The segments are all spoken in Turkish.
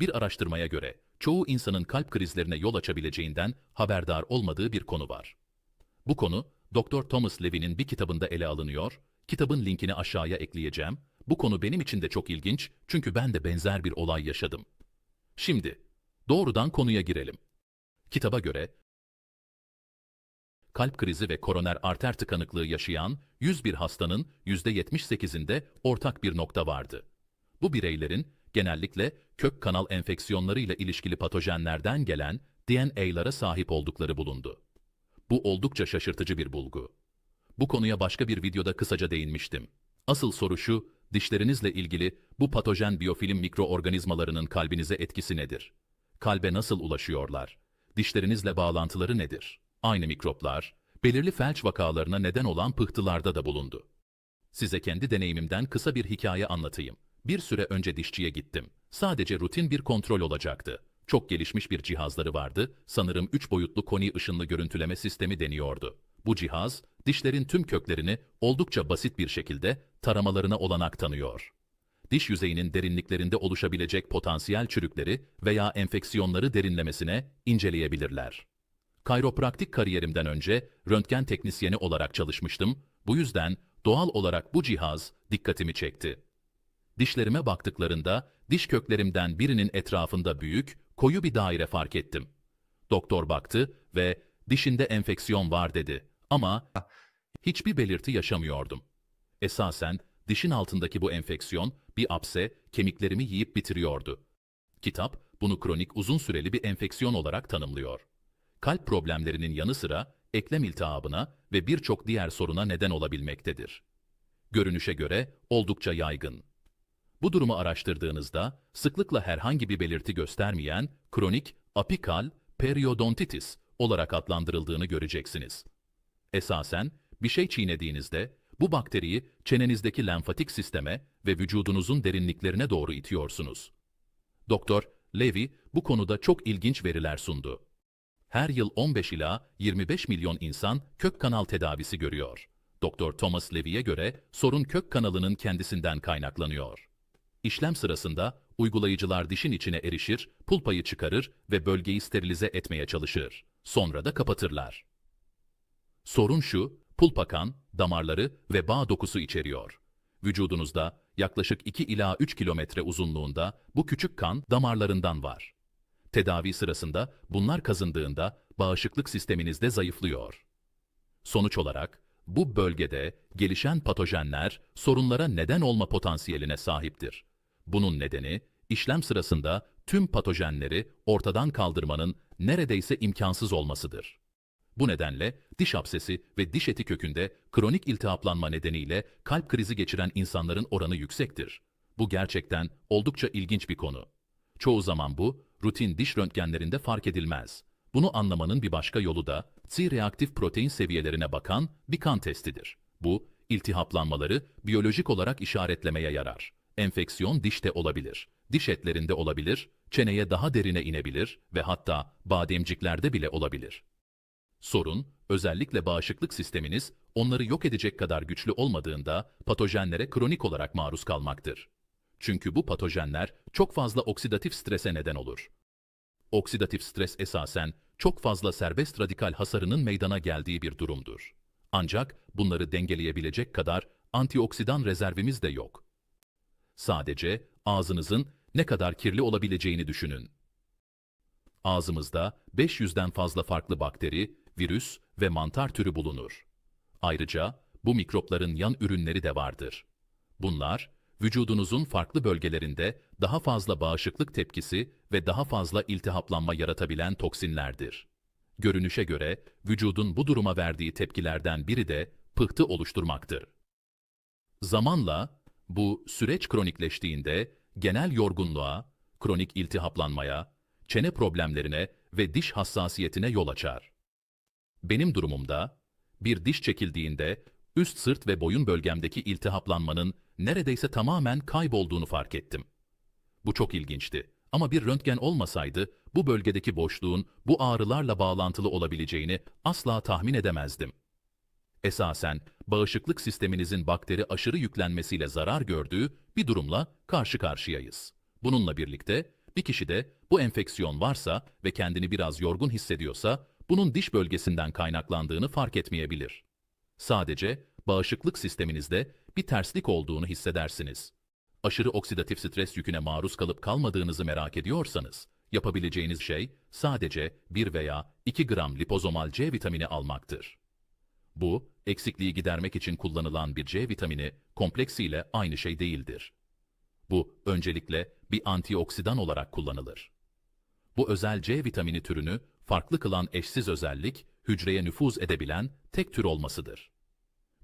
bir araştırmaya göre çoğu insanın kalp krizlerine yol açabileceğinden haberdar olmadığı bir konu var. Bu konu Dr. Thomas Levy'nin bir kitabında ele alınıyor, kitabın linkini aşağıya ekleyeceğim. Bu konu benim için de çok ilginç çünkü ben de benzer bir olay yaşadım. Şimdi doğrudan konuya girelim. Kitaba göre kalp krizi ve koroner arter tıkanıklığı yaşayan 101 hastanın %78'inde ortak bir nokta vardı. Bu bireylerin genellikle kök kanal enfeksiyonları ile ilişkili patojenlerden gelen DNA'lara sahip oldukları bulundu. Bu oldukça şaşırtıcı bir bulgu. Bu konuya başka bir videoda kısaca değinmiştim. Asıl soru şu, dişlerinizle ilgili bu patojen biyofilm mikroorganizmalarının kalbinize etkisi nedir? Kalbe nasıl ulaşıyorlar? Dişlerinizle bağlantıları nedir? Aynı mikroplar, belirli felç vakalarına neden olan pıhtılarda da bulundu. Size kendi deneyimimden kısa bir hikaye anlatayım. Bir süre önce dişçiye gittim. Sadece rutin bir kontrol olacaktı. Çok gelişmiş bir cihazları vardı, sanırım 3 boyutlu koni ışınlı görüntüleme sistemi deniyordu. Bu cihaz, dişlerin tüm köklerini oldukça basit bir şekilde taramalarına olanak tanıyor. Diş yüzeyinin derinliklerinde oluşabilecek potansiyel çürükleri veya enfeksiyonları derinlemesine inceleyebilirler. Kayropraktik kariyerimden önce röntgen teknisyeni olarak çalışmıştım, bu yüzden doğal olarak bu cihaz dikkatimi çekti. Dişlerime baktıklarında diş köklerimden birinin etrafında büyük, koyu bir daire fark ettim. Doktor baktı ve dişinde enfeksiyon var dedi ama hiçbir belirti yaşamıyordum. Esasen dişin altındaki bu enfeksiyon bir apse kemiklerimi yiyip bitiriyordu. Kitap bunu kronik uzun süreli bir enfeksiyon olarak tanımlıyor. Kalp problemlerinin yanı sıra eklem iltihabına ve birçok diğer soruna neden olabilmektedir. Görünüşe göre oldukça yaygın. Bu durumu araştırdığınızda sıklıkla herhangi bir belirti göstermeyen kronik apikal periodontitis olarak adlandırıldığını göreceksiniz. Esasen bir şey çiğnediğinizde bu bakteriyi çenenizdeki lenfatik sisteme ve vücudunuzun derinliklerine doğru itiyorsunuz. Doktor Levy bu konuda çok ilginç veriler sundu. Her yıl 15 ila 25 milyon insan kök kanal tedavisi görüyor. Doktor Thomas Levy'e göre sorun kök kanalının kendisinden kaynaklanıyor. İşlem sırasında uygulayıcılar dişin içine erişir, pulpayı çıkarır ve bölgeyi sterilize etmeye çalışır. Sonra da kapatırlar. Sorun şu, pulpa kan, damarları ve bağ dokusu içeriyor. Vücudunuzda yaklaşık 2 ila 3 kilometre uzunluğunda bu küçük kan damarlarından var. Tedavi sırasında bunlar kazındığında bağışıklık sisteminizde zayıflıyor. Sonuç olarak bu bölgede gelişen patojenler sorunlara neden olma potansiyeline sahiptir bunun nedeni, işlem sırasında tüm patojenleri ortadan kaldırmanın neredeyse imkansız olmasıdır. Bu nedenle diş absesi ve diş eti kökünde kronik iltihaplanma nedeniyle kalp krizi geçiren insanların oranı yüksektir. Bu gerçekten oldukça ilginç bir konu. Çoğu zaman bu, rutin diş röntgenlerinde fark edilmez. Bunu anlamanın bir başka yolu da C-reaktif protein seviyelerine bakan bir kan testidir. Bu, iltihaplanmaları biyolojik olarak işaretlemeye yarar. Enfeksiyon dişte olabilir, diş etlerinde olabilir, çeneye daha derine inebilir ve hatta bademciklerde bile olabilir. Sorun, özellikle bağışıklık sisteminiz onları yok edecek kadar güçlü olmadığında patojenlere kronik olarak maruz kalmaktır. Çünkü bu patojenler çok fazla oksidatif strese neden olur. Oksidatif stres esasen çok fazla serbest radikal hasarının meydana geldiği bir durumdur. Ancak bunları dengeleyebilecek kadar antioksidan rezervimiz de yok. Sadece ağzınızın ne kadar kirli olabileceğini düşünün. Ağzımızda 500'den fazla farklı bakteri, virüs ve mantar türü bulunur. Ayrıca bu mikropların yan ürünleri de vardır. Bunlar, vücudunuzun farklı bölgelerinde daha fazla bağışıklık tepkisi ve daha fazla iltihaplanma yaratabilen toksinlerdir. Görünüşe göre vücudun bu duruma verdiği tepkilerden biri de pıhtı oluşturmaktır. Zamanla bu süreç kronikleştiğinde genel yorgunluğa, kronik iltihaplanmaya, çene problemlerine ve diş hassasiyetine yol açar. Benim durumumda bir diş çekildiğinde üst sırt ve boyun bölgemdeki iltihaplanmanın neredeyse tamamen kaybolduğunu fark ettim. Bu çok ilginçti ama bir röntgen olmasaydı bu bölgedeki boşluğun bu ağrılarla bağlantılı olabileceğini asla tahmin edemezdim. Esasen bağışıklık sisteminizin bakteri aşırı yüklenmesiyle zarar gördüğü bir durumla karşı karşıyayız. Bununla birlikte bir kişide bu enfeksiyon varsa ve kendini biraz yorgun hissediyorsa bunun diş bölgesinden kaynaklandığını fark etmeyebilir. Sadece bağışıklık sisteminizde bir terslik olduğunu hissedersiniz. Aşırı oksidatif stres yüküne maruz kalıp kalmadığınızı merak ediyorsanız, yapabileceğiniz şey sadece 1 veya 2 gram lipozomal C vitamini almaktır. Bu, eksikliği gidermek için kullanılan bir C vitamini kompleksiyle aynı şey değildir. Bu öncelikle bir antioksidan olarak kullanılır. Bu özel C vitamini türünü farklı kılan eşsiz özellik hücreye nüfuz edebilen tek tür olmasıdır.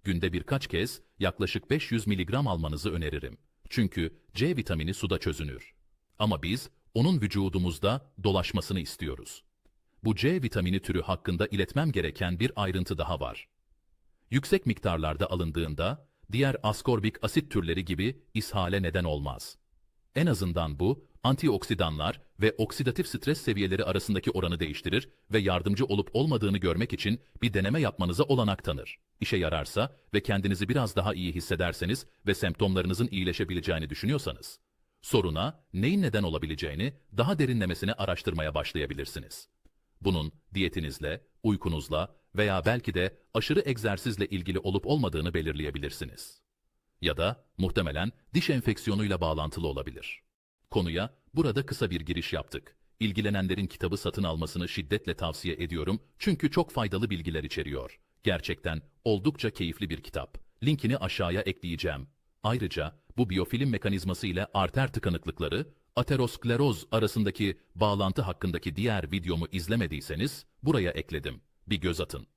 Günde birkaç kez yaklaşık 500 mg almanızı öneririm. Çünkü C vitamini suda çözünür. Ama biz onun vücudumuzda dolaşmasını istiyoruz. Bu C vitamini türü hakkında iletmem gereken bir ayrıntı daha var yüksek miktarlarda alındığında diğer askorbik asit türleri gibi ishale neden olmaz. En azından bu, antioksidanlar ve oksidatif stres seviyeleri arasındaki oranı değiştirir ve yardımcı olup olmadığını görmek için bir deneme yapmanıza olanak tanır. İşe yararsa ve kendinizi biraz daha iyi hissederseniz ve semptomlarınızın iyileşebileceğini düşünüyorsanız, soruna neyin neden olabileceğini daha derinlemesine araştırmaya başlayabilirsiniz. Bunun diyetinizle, uykunuzla veya belki de aşırı egzersizle ilgili olup olmadığını belirleyebilirsiniz. Ya da muhtemelen diş enfeksiyonuyla bağlantılı olabilir. Konuya burada kısa bir giriş yaptık. İlgilenenlerin kitabı satın almasını şiddetle tavsiye ediyorum çünkü çok faydalı bilgiler içeriyor. Gerçekten oldukça keyifli bir kitap. Linkini aşağıya ekleyeceğim. Ayrıca bu biyofilm mekanizması ile arter tıkanıklıkları, ateroskleroz arasındaki bağlantı hakkındaki diğer videomu izlemediyseniz buraya ekledim bir göz atın.